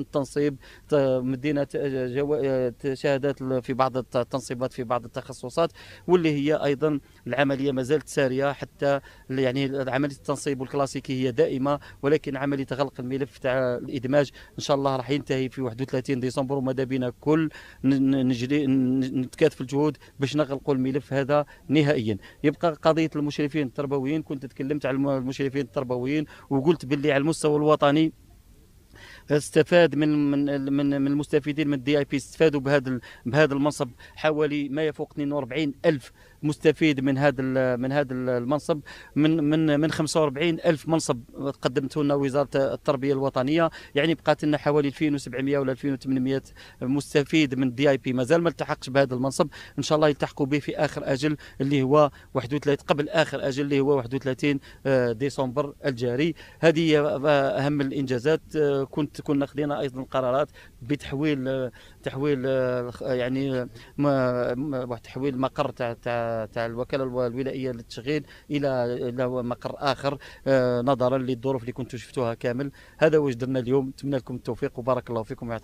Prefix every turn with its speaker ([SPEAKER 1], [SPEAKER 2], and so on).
[SPEAKER 1] التنصيب مدينا آه، آه، شهادات في بعض التنصيبات في بعض التخصصات واللي هي ايضا العمليه ما زالت ساريه حتى يعني عمليه التنصيب الكلاسيكي هي دائمه ولكن عمليه غلق الملف تاع الادماج ان شاء الله راح ينتهي في 31 ديسمبر وماذا بينا كل نجري نتكاتف الجهود باش نغلقوا الملف هذا نهائيا يبقى قضيه المشرفين التربويين كنت تكلمت على المشرفين التربويين وقلت باللي على المستوى الوطني استفاد من من من, المستفيدين من الدي اي بي استفادوا بهذا بهذا المنصب حوالي ما يفوق 42 الف مستفيد من هذا من هذا المنصب من من من 45 الف منصب قدمته لنا وزاره التربيه الوطنيه يعني بقات لنا حوالي 2700 ولا 2800 مستفيد من الدي اي بي مازال ما التحقش بهذا المنصب ان شاء الله يلتحقوا به في اخر اجل اللي هو 31 قبل اخر اجل اللي هو 31 آه، ديسمبر الجاري هذه آه، اهم الانجازات آه، كنت كنا خدينا ايضا قرارات بتحويل تحويل يعني واحد تحويل مقر تاع تاع تاع الوكاله الولائيه للتشغيل الى الى مقر اخر آه، نظرا للظروف اللي كنتوا شفتوها كامل هذا واش درنا اليوم نتمنى لكم التوفيق وبارك الله فيكم